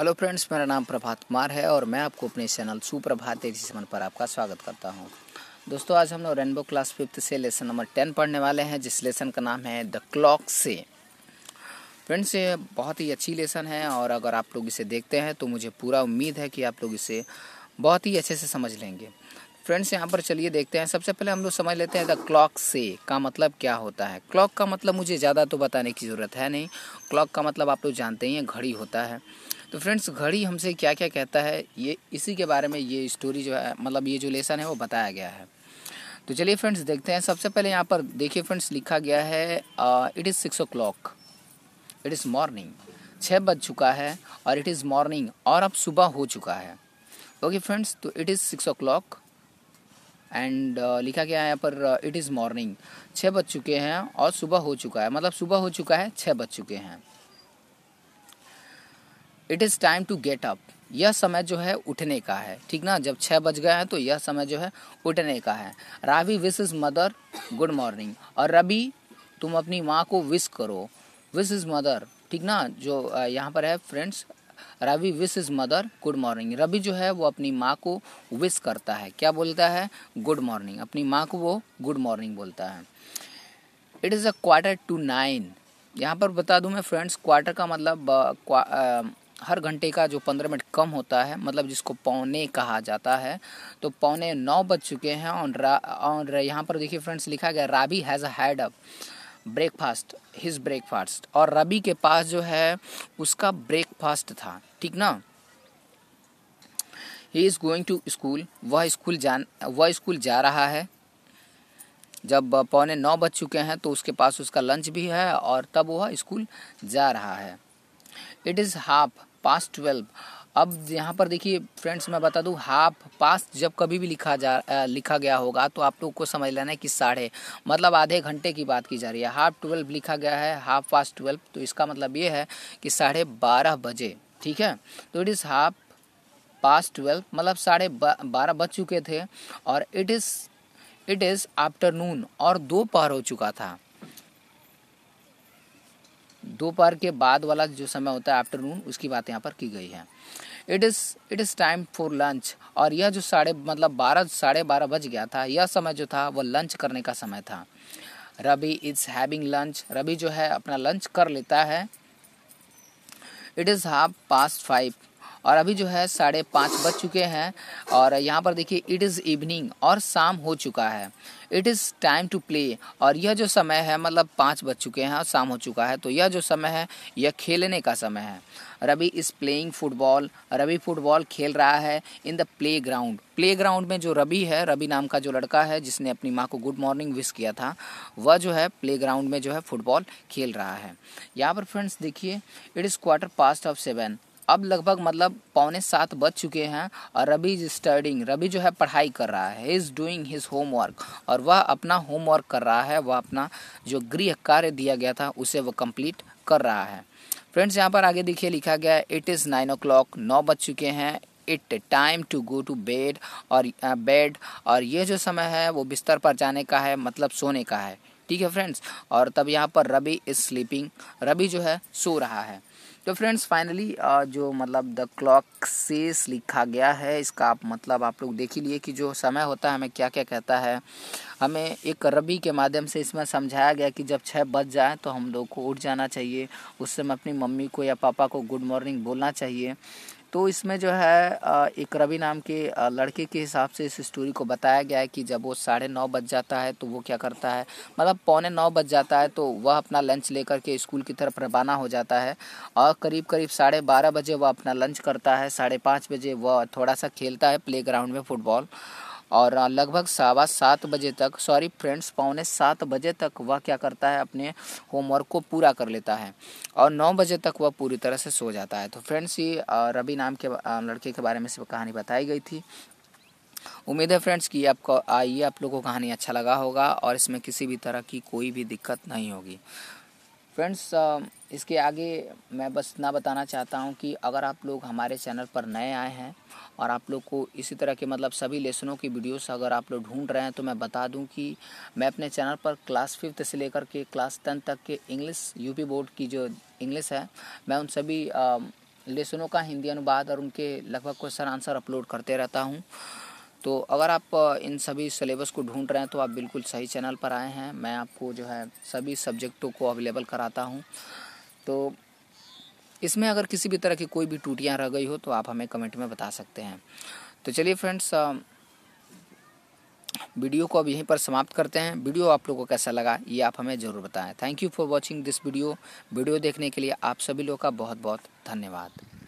hello friends मेरा नाम प्रभात कुमार है और मैं आपको अपने चैनल सुप्रभात एजुकेशन पर आपका स्वागत करता हूँ दोस्तों आज हम लोग रेनबो क्लास फिफ्थ से लेसन नंबर टेन पढ़ने वाले हैं जिस लेसन का नाम है द क्लॉक से फ्रेंड्स ये बहुत ही अच्छी लेसन है और अगर आप लोग इसे देखते हैं तो मुझे पूरा उम्मीद है कि आप लोग इसे बहुत ही अच्छे से समझ लेंगे फ्रेंड्स यहाँ पर चलिए देखते हैं सबसे पहले हम लोग समझ लेते हैं द क्लॉक से का मतलब क्या होता है क्लॉक का मतलब मुझे ज़्यादा तो बताने की ज़रूरत है नहीं क्लॉक का मतलब आप लोग जानते ही हैं घड़ी होता है तो फ्रेंड्स घड़ी हमसे क्या क्या कहता है ये इसी के बारे में ये स्टोरी जो है मतलब ये जो लेसन है वो बताया गया है तो चलिए फ्रेंड्स देखते हैं सबसे पहले यहाँ पर देखिए फ्रेंड्स लिखा गया है it is six o'clock it is morning छः बज चुका है और इट इज़ मॉर्निंग और अब सुबह हो चुका है ओके फ्रेंड्स तो it is six o'clock and uh, लिखा गया है यहाँ पर इट इज़ मॉर्निंग छः बज चुके हैं और सुबह हो चुका है मतलब सुबह हो चुका है छः बज चुके हैं it is time to get up यह समय जो है उठने का है ठीक ना जब छः बज गए हैं तो यह समय जो है उठने का है रावी विस इज़ मदर गुड मॉर्निंग और रवि तुम अपनी माँ को विस करो विस इज़ मदर ठीक ना जो यहाँ पर है friends Ravi this is mother good morning Ravi जो है वो अपनी माँ को विस करता है क्या बोलता है गुड मॉर्निंग अपनी माँ को वो गुड मॉर्निंग बोलता है it is a quarter to nine यहाँ पर बता दूँ मैं फ्रेंड्स क्वार्टर का मतलब हर घंटे का जो पंद्रह मिनट कम होता है मतलब जिसको पौने कहा जाता है तो पौने नौ बज चुके हैं और और यहाँ पर देखिए फ्रेंड्स लिखा गया Rabi has had up breakfast his breakfast और रबी के पास जो है उसका ब्रेकफास्ट था ठीक ना he is going to school वह स्कूल जान वह स्कूल जा रहा है जब पौने नौ बज चुके हैं तो उसके पास उसका लंच भी है और तब वह स्कूल जा रहा है it is half past twelve अब यहाँ पर देखिए फ्रेंड्स मैं बता दूँ हाफ पास जब कभी भी लिखा जा आ, लिखा गया होगा तो आप लोग को समझ लेना है कि साढ़े मतलब आधे घंटे की बात की जा रही है हाफ ट्वेल्व लिखा गया है हाफ पास ट्वेल्व तो इसका मतलब ये है कि साढ़े बारह बजे ठीक है तो it is half past twelve मतलब साढ़े बारह बज चुके थे और it is it is afternoon और दोपहर हो चुका था दोपहर के बाद वाला जो समय होता है आफ्टरनून उसकी बात यहाँ पर की गई है it is it is time for lunch और यह जो साढ़े मतलब बारह साढ़े बारह बज गया था यह समय जो था वह लंच करने का समय था Ravi is having lunch Ravi जो है अपना लंच कर लेता है it is half past five और अभी जो है साढ़े पाँच बज चुके हैं और यहाँ पर देखिए इट इज़ इवनिंग और शाम हो चुका है it is time to play और यह जो समय है मतलब पाँच बज चुके हैं और शाम हो चुका है तो यह जो समय है यह खेलने का समय है Ravi is playing football Ravi football खेल रहा है in the playground playground में जो रवि है रवि नाम का जो लड़का है जिसने अपनी माँ को गुड मॉर्निंग विश किया था वह जो है प्ले ग्राउंड में जो है फुटबॉल खेल रहा है यहाँ पर फ्रेंड्स देखिए it is quarter past of seven अब लगभग मतलब पौने सात बज चुके हैं और रवि इज स्टडिंग रवि जो है पढ़ाई कर रहा है इज़ डूइंग हिज होमवर्क और वह अपना होमवर्क कर रहा है वह अपना जो गृह कार्य दिया गया था उसे वह कंप्लीट कर रहा है फ्रेंड्स यहाँ पर आगे देखिए लिखा गया है it is nine o'clock नौ बज चुके हैं it time to go to bed और बेड और ये जो समय है वो बिस्तर पर जाने का है मतलब सोने का है ठीक है फ्रेंड्स और तब यहाँ पर रवि इज स्लीपिंग रवि जो है सो रहा है तो फ्रेंड्स फाइनली uh, जो मतलब द क्लॉक सेस लिखा गया है इसका आप मतलब आप लोग देख ही लिए कि जो समय होता है हमें क्या क्या कहता है हमें एक रबी के माध्यम से इसमें समझाया गया कि जब छः बज जाए तो हम लोग को उठ जाना चाहिए उस समय अपनी मम्मी को या पापा को गुड मॉर्निंग बोलना चाहिए तो इसमें जो है एक रवि नाम के लड़के के हिसाब से इस स्टोरी को बताया गया है कि जब वो साढ़े नौ बज जाता है तो वो क्या करता है मतलब पौने नौ बज जाता है तो वह अपना लंच लेकर के स्कूल की तरफ रवाना हो जाता है और करीब करीब साढ़े बारह बजे वह अपना लंच करता है साढ़े पाँच बजे वह थोड़ा सा खेलता है प्ले ग्राउंड में फुटबॉल और लगभग सवा सात बजे तक सॉरी फ्रेंड्स पौने सात बजे तक वह क्या करता है अपने होमवर्क को पूरा कर लेता है और नौ बजे तक वह पूरी तरह से सो जाता है तो फ्रेंड्स ये रवि नाम के लड़के के बारे में सब कहानी बताई गई थी उम्मीद है फ्रेंड्स कि आपको आइए आप लोगों को कहानी अच्छा लगा होगा और इसमें किसी भी तरह की कोई भी दिक्कत नहीं होगी फ्रेंड्स इसके आगे मैं बस इतना बताना चाहता हूँ कि अगर आप लोग हमारे चैनल पर नए आए हैं और आप लोग को इसी तरह के मतलब सभी लेसनों की वीडियोस अगर आप लोग ढूंढ रहे हैं तो मैं बता दूं कि मैं अपने चैनल पर क्लास फिफ्थ से लेकर के क्लास टेन तक के इंग्लिश यूपी बोर्ड की जो इंग्लिश है मैं उन सभी लेसनों का हिंदी अनुवाद और उनके लगभग क्वेश्चन आंसर अपलोड करते रहता हूँ तो अगर आप इन सभी सिलेबस को ढूंढ रहे हैं तो आप बिल्कुल सही चैनल पर आए हैं मैं आपको जो है सभी सब्जेक्टों को अवेलेबल कराता हूँ तो इसमें अगर किसी भी तरह की कोई भी टूटियाँ रह गई हो तो आप हमें कमेंट में बता सकते हैं तो चलिए फ्रेंड्स वीडियो को अब यहीं पर समाप्त करते हैं वीडियो आप लोगों को कैसा लगा ये आप हमें ज़रूर बताएं thank you for watching this video video देखने के लिए आप सभी लोग का बहुत बहुत धन्यवाद